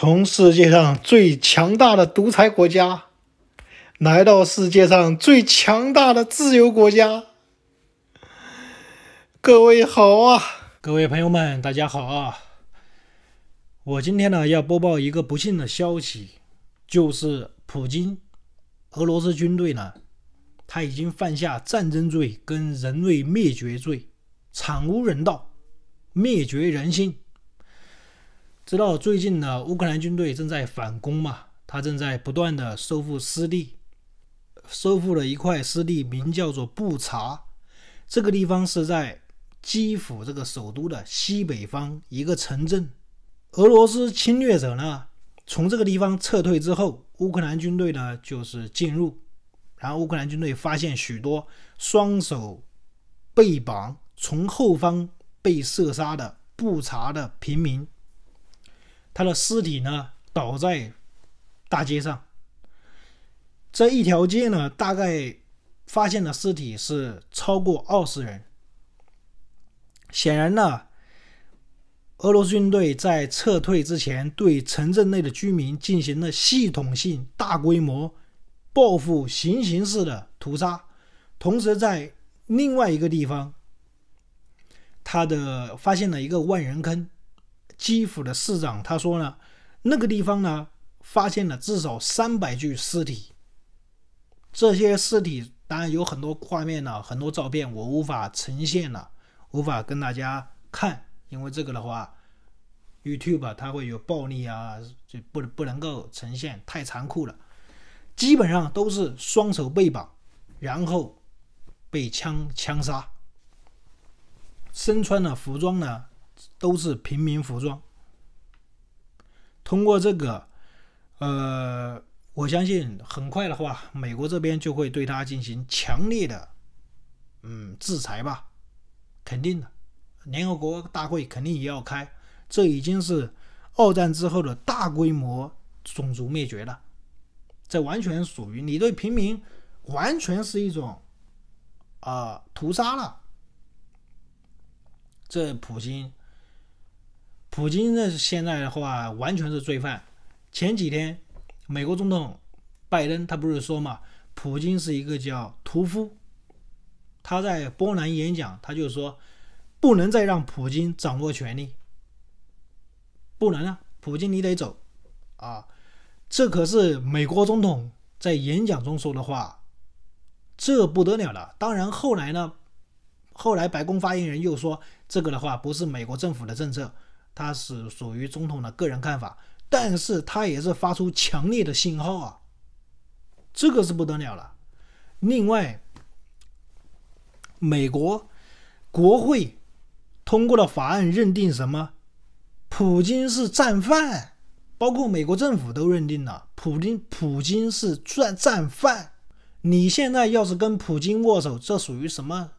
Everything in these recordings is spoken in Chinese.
从世界上最强大的独裁国家来到世界上最强大的自由国家，各位好啊！各位朋友们，大家好啊！我今天呢要播报一个不幸的消息，就是普京、俄罗斯军队呢，他已经犯下战争罪跟人类灭绝罪，惨无人道，灭绝人心。知道最近呢，乌克兰军队正在反攻嘛？他正在不断的收复失地，收复了一块失地，名叫做布查。这个地方是在基辅这个首都的西北方一个城镇。俄罗斯侵略者呢，从这个地方撤退之后，乌克兰军队呢就是进入，然后乌克兰军队发现许多双手被绑、从后方被射杀的布查的平民。他的尸体呢，倒在大街上。这一条街呢，大概发现的尸体是超过二十人。显然呢，俄罗斯军队在撤退之前，对城镇内的居民进行了系统性、大规模、报复行刑式的屠杀。同时，在另外一个地方，他的发现了一个万人坑。基辅的市长他说呢，那个地方呢发现了至少三百具尸体。这些尸体当然有很多画面呢，很多照片我无法呈现了，无法跟大家看，因为这个的话，YouTube 它会有暴力啊，就不不能够呈现，太残酷了。基本上都是双手被绑，然后被枪枪杀，身穿的服装呢。都是平民服装，通过这个，呃，我相信很快的话，美国这边就会对他进行强烈的，嗯，制裁吧，肯定的，联合国大会肯定也要开，这已经是二战之后的大规模种族灭绝了，这完全属于你对平民完全是一种啊屠杀了，这普京。普京呢？现在的话完全是罪犯。前几天，美国总统拜登他不是说嘛，普京是一个叫屠夫。他在波兰演讲，他就说，不能再让普京掌握权力，不能啊，普京你得走，啊，这可是美国总统在演讲中说的话，这不得了了。当然，后来呢，后来白宫发言人又说，这个的话不是美国政府的政策。他是属于总统的个人看法，但是他也是发出强烈的信号啊，这个是不得了了。另外，美国国会通过的法案认定什么？普京是战犯，包括美国政府都认定了普京，普京是战战犯。你现在要是跟普京握手，这属于什么？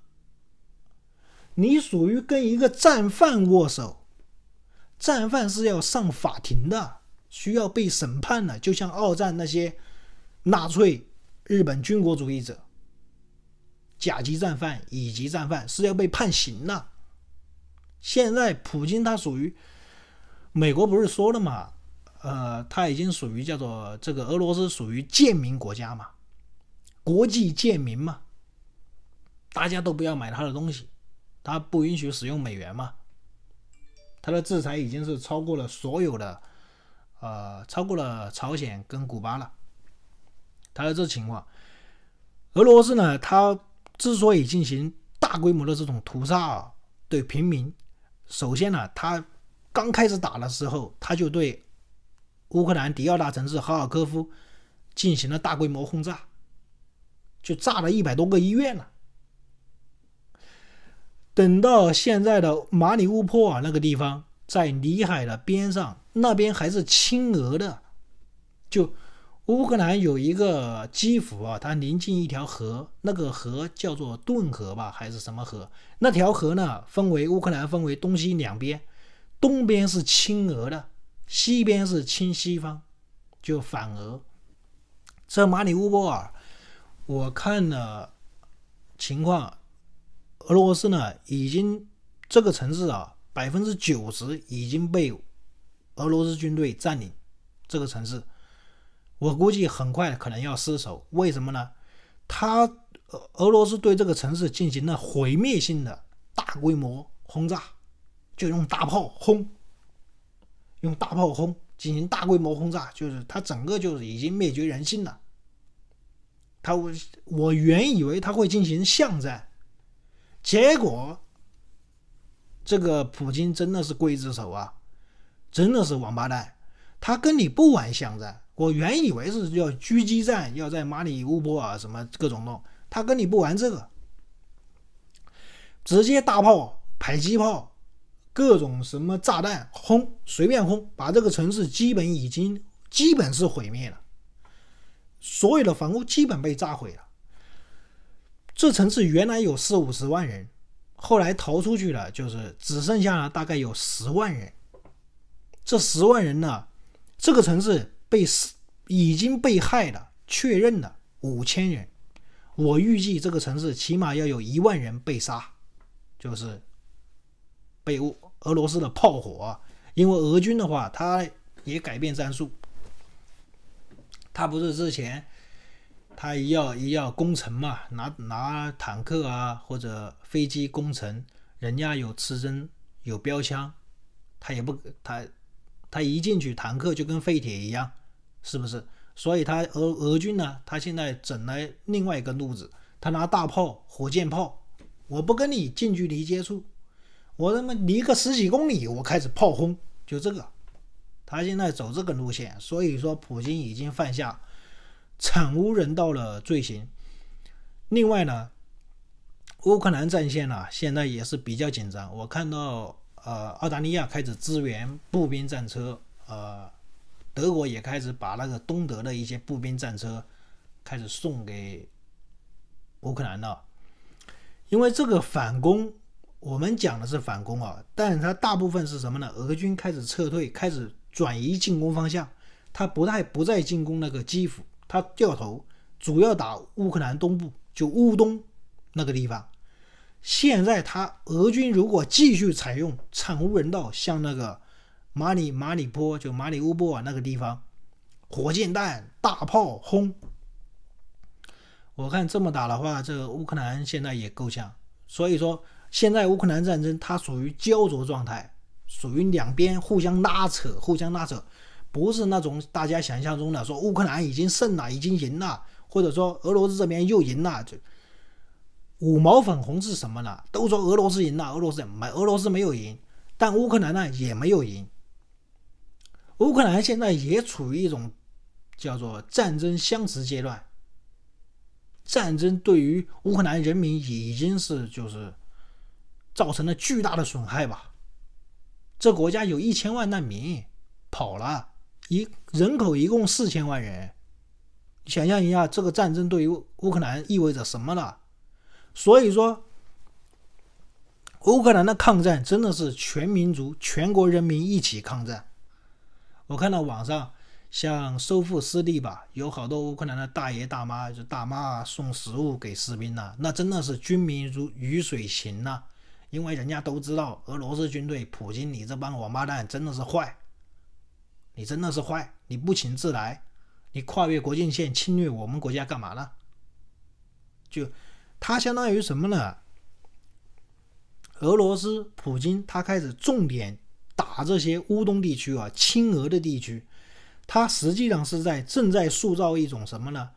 你属于跟一个战犯握手。战犯是要上法庭的，需要被审判的，就像二战那些纳粹、日本军国主义者、甲级战犯、乙级战犯是要被判刑的。现在普京他属于美国不是说了吗？呃，他已经属于叫做这个俄罗斯属于贱民国家嘛，国际贱民嘛，大家都不要买他的东西，他不允许使用美元嘛。它的制裁已经是超过了所有的，呃，超过了朝鲜跟古巴了。它的这情况，俄罗斯呢，它之所以进行大规模的这种屠杀啊，对平民，首先呢，它刚开始打的时候，它就对乌克兰第二大城市哈尔科夫进行了大规模轰炸，就炸了一百多个医院了。等到现在的马里乌波尔那个地方，在里海的边上，那边还是亲俄的。就乌克兰有一个基辅啊，它临近一条河，那个河叫做顿河吧，还是什么河？那条河呢，分为乌克兰分为东西两边，东边是亲俄的，西边是亲西方，就反俄。这马里乌波尔，我看了情况。俄罗斯呢，已经这个城市啊，百分之九十已经被俄罗斯军队占领。这个城市，我估计很快可能要失守。为什么呢？他俄罗斯对这个城市进行了毁灭性的大规模轰炸，就用大炮轰，用大炮轰进行大规模轰炸，就是他整个就是已经灭绝人性了。他我我原以为他会进行巷战。结果，这个普京真的是刽子手啊，真的是王八蛋！他跟你不玩巷战，我原以为是叫狙击战，要在马里乌波尔什么各种弄，他跟你不玩这个，直接大炮、迫击炮、各种什么炸弹轰，随便轰，把这个城市基本已经基本是毁灭了，所有的房屋基本被炸毁了。这城市原来有四五十万人，后来逃出去了，就是只剩下了大概有十万人。这十万人呢，这个城市被死已经被害了，确认了五千人。我预计这个城市起码要有一万人被杀，就是被俄俄罗斯的炮火。因为俄军的话，他也改变战术，他不是之前。他要要攻城嘛，拿拿坦克啊或者飞机攻城，人家有刺针有标枪，他也不他他一进去坦克就跟废铁一样，是不是？所以，他俄俄军呢，他现在整了另外一个路子，他拿大炮、火箭炮，我不跟你近距离接触，我他妈离个十几公里，我开始炮轰，就这个，他现在走这个路线，所以说普京已经犯下。惨无人道的罪行。另外呢，乌克兰战线呢现在也是比较紧张。我看到呃，澳大利亚开始支援步兵战车，呃，德国也开始把那个东德的一些步兵战车开始送给乌克兰了。因为这个反攻，我们讲的是反攻啊，但它大部分是什么呢？俄军开始撤退，开始转移进攻方向，它不太不再进攻那个基辅。他掉头，主要打乌克兰东部，就乌东那个地方。现在他俄军如果继续采用惨无人道，像那个马里马里波，就马里乌波尔那个地方，火箭弹、大炮轰。我看这么打的话，这乌克兰现在也够呛。所以说，现在乌克兰战争它属于焦灼状态，属于两边互相拉扯，互相拉扯。不是那种大家想象中的说乌克兰已经胜了，已经赢了，或者说俄罗斯这边又赢了。就五毛粉红是什么呢？都说俄罗斯赢了，俄罗斯没俄罗斯没有赢，但乌克兰呢也没有赢。乌克兰现在也处于一种叫做战争相持阶段。战争对于乌克兰人民已经是就是造成了巨大的损害吧。这国家有一千万难民跑了。一人口一共四千万人，想象一下这个战争对于乌克兰意味着什么了。所以说，乌克兰的抗战真的是全民族、全国人民一起抗战。我看到网上像收复失地吧，有好多乌克兰的大爷大妈、就大妈啊，送食物给士兵呐，那真的是军民如鱼水情呐。因为人家都知道俄罗斯军队，普京你这帮王八蛋真的是坏。你真的是坏！你不请自来，你跨越国境线侵略我们国家干嘛呢？就他相当于什么呢？俄罗斯普京他开始重点打这些乌东地区啊，亲俄的地区，他实际上是在正在塑造一种什么呢？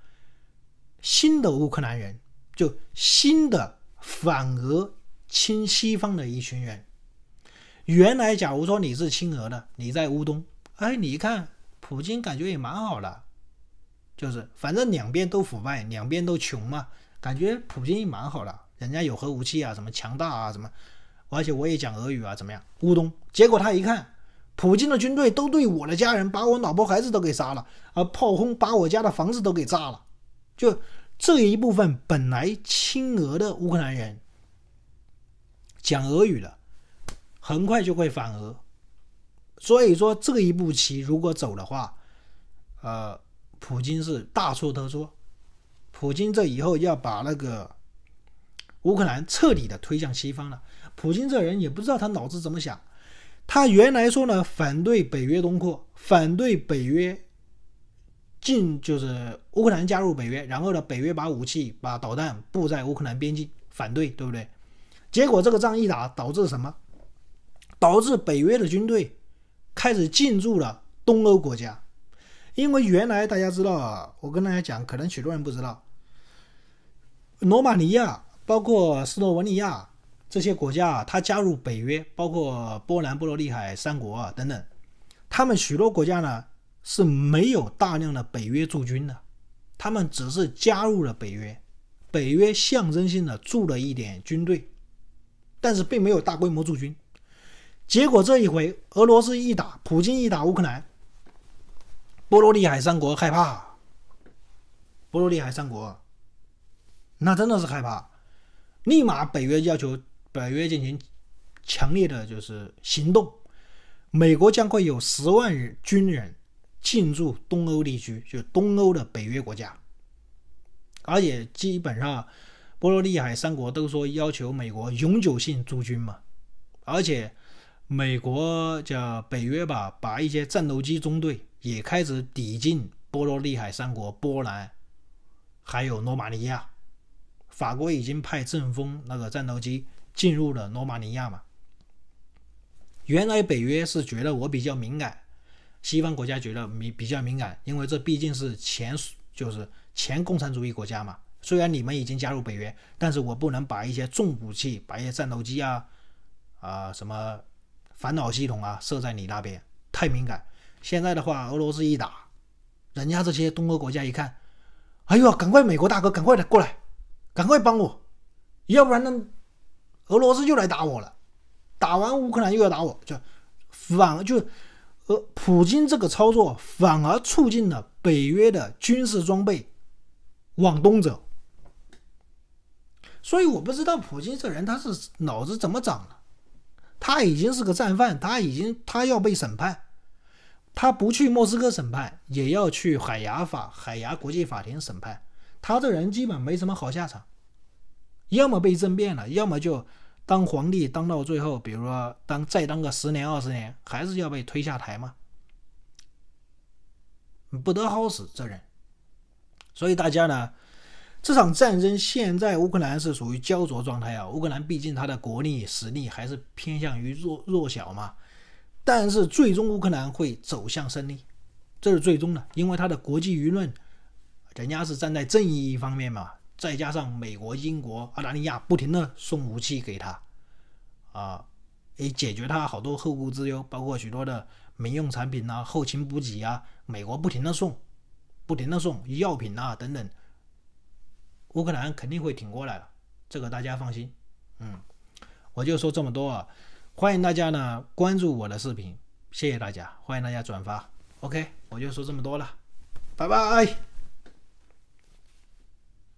新的乌克兰人，就新的反俄亲西方的一群人。原来，假如说你是亲俄的，你在乌东。哎，你一看普京，感觉也蛮好的，就是反正两边都腐败，两边都穷嘛，感觉普京也蛮好的。人家有核武器啊，什么强大啊，什么？而且我也讲俄语啊，怎么样？乌东，结果他一看，普京的军队都对我的家人，把我老婆孩子都给杀了，啊，炮轰把我家的房子都给炸了。就这一部分本来亲俄的乌克兰人，讲俄语了，很快就会反俄。所以说这一步棋如果走的话，呃，普京是大错特错。普京这以后要把那个乌克兰彻底的推向西方了。普京这人也不知道他脑子怎么想。他原来说呢，反对北约东扩，反对北约进，就是乌克兰加入北约，然后呢，北约把武器、把导弹布在乌克兰边境，反对，对不对？结果这个仗一打，导致什么？导致北约的军队。开始进驻了东欧国家，因为原来大家知道，啊，我跟大家讲，可能许多人不知道，罗马尼亚、包括斯洛文尼亚这些国家啊，它加入北约，包括波兰、波罗的海三国啊等等，他们许多国家呢是没有大量的北约驻军的，他们只是加入了北约，北约象征性的驻了一点军队，但是并没有大规模驻军。结果这一回，俄罗斯一打，普京一打乌克兰，波罗的海三国害怕，波罗的海三国那真的是害怕，立马北约要求北约进行强烈的就是行动，美国将会有十万人军人进驻东欧地区，就是东欧的北约国家，而且基本上波罗的海三国都说要求美国永久性驻军嘛，而且。美国叫北约吧，把一些战斗机中队也开始抵近波罗的海三国——波兰，还有罗马尼亚。法国已经派阵风那个战斗机进入了罗马尼亚嘛。原来北约是觉得我比较敏感，西方国家觉得敏比较敏感，因为这毕竟是前就是前共产主义国家嘛。虽然你们已经加入北约，但是我不能把一些重武器，把一些战斗机啊，啊什么。烦恼系统啊，设在你那边太敏感。现在的话，俄罗斯一打，人家这些东欧国家一看，哎呦，赶快美国大哥，赶快的过来，赶快帮我，要不然呢，俄罗斯又来打我了。打完乌克兰又要打我，就反而就呃，普京这个操作反而促进了北约的军事装备往东走。所以我不知道普京这人他是脑子怎么长的。他已经是个战犯，他已经他要被审判，他不去莫斯科审判，也要去海牙法海牙国际法庭审判。他这人基本没什么好下场，要么被政变了，要么就当皇帝当到最后，比如说当再当个十年二十年，还是要被推下台嘛，不得好死这人。所以大家呢？这场战争现在乌克兰是属于焦灼状态啊，乌克兰毕竟它的国力实力还是偏向于弱弱小嘛，但是最终乌克兰会走向胜利，这是最终的，因为它的国际舆论，人家是站在正义一方面嘛，再加上美国、英国、澳大利亚不停的送武器给他，啊，也解决他好多后顾之忧，包括许多的民用产品啊、后勤补给啊，美国不停的送，不停的送药品啊等等。乌克兰肯定会挺过来了，这个大家放心。嗯，我就说这么多啊，欢迎大家呢关注我的视频，谢谢大家，欢迎大家转发。OK，我就说这么多了，拜拜。